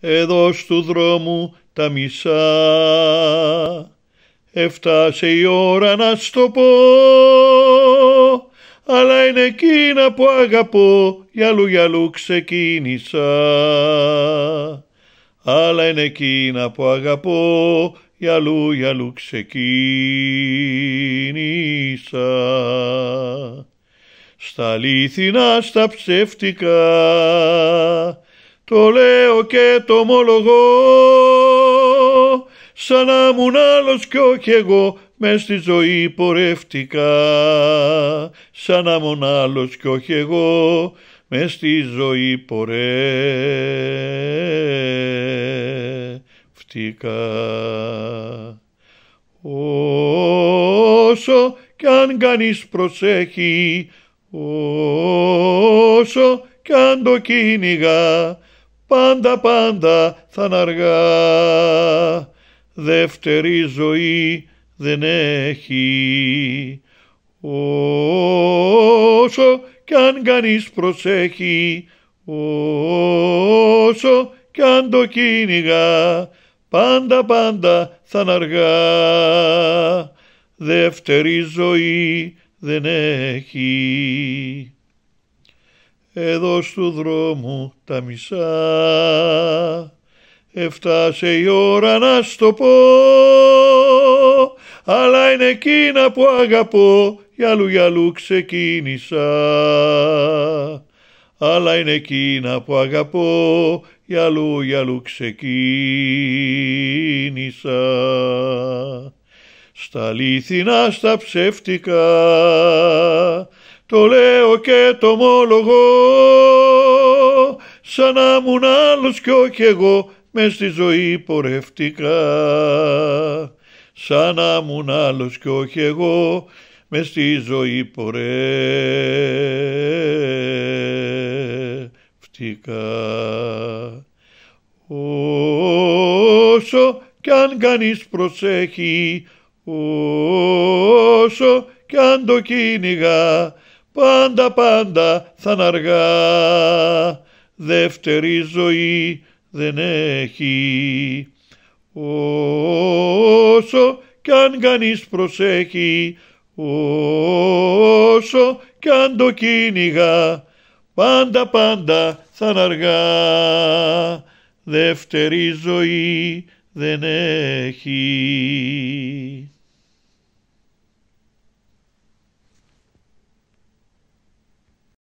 Εδώ του δρόμου τα μισά. Έφτασε η ώρα να το πω, αλλά είναι εκείνα που αγαπώ, για γιαλού ξεκίνησα. Αλλά είναι εκείνα που αγαπώ, για λού ξεκίνησα. Στα αλήθινα, στα ψεύτικα, το λέω και το ομολογώ σαν να ήμουν άλλος κι όχι εγώ μες στη ζωή πορεύτηκα σαν να ήμουν άλλος κι όχι εγώ μες στη ζωή πορεύτηκα όσο κι αν κανείς προσέχει όσο κι αν το κυνηγά πάντα πάντα θα αργά. Δεύτερη ζωή δεν έχει. Όσο κι αν κανείς προσέχει, όσο κι αν το κυνηγά, πάντα πάντα θα αργά. Δεύτερη ζωή δεν έχει. Εδώ στου δρόμου τα μισά. Έφτασε η ώρα να στο πω, αλλά είναι εκείνα που αγαπώ, για λού ξεκίνησα. Αλλά είναι εκείνα που αγαπώ, για λού ξεκίνησα. Στα αλήθινα, στα ψεύτικα, το λέω και το ομολογώ σαν να ήμουν άλλος κι όχι εγώ μες στη ζωή πορευτικά σαν να ήμουν άλλος κι όχι εγώ μες στη ζωή πορευτικά όσο κι αν κανείς προσέχει όσο κι αν το κυνηγά πάντα πάντα θα αργά. Δεύτερη ζωή δεν έχει. Όσο κι αν κανείς προσέχει, όσο κι αν το κυνηγά, πάντα πάντα θα αργά. Δεύτερη ζωή δεν έχει.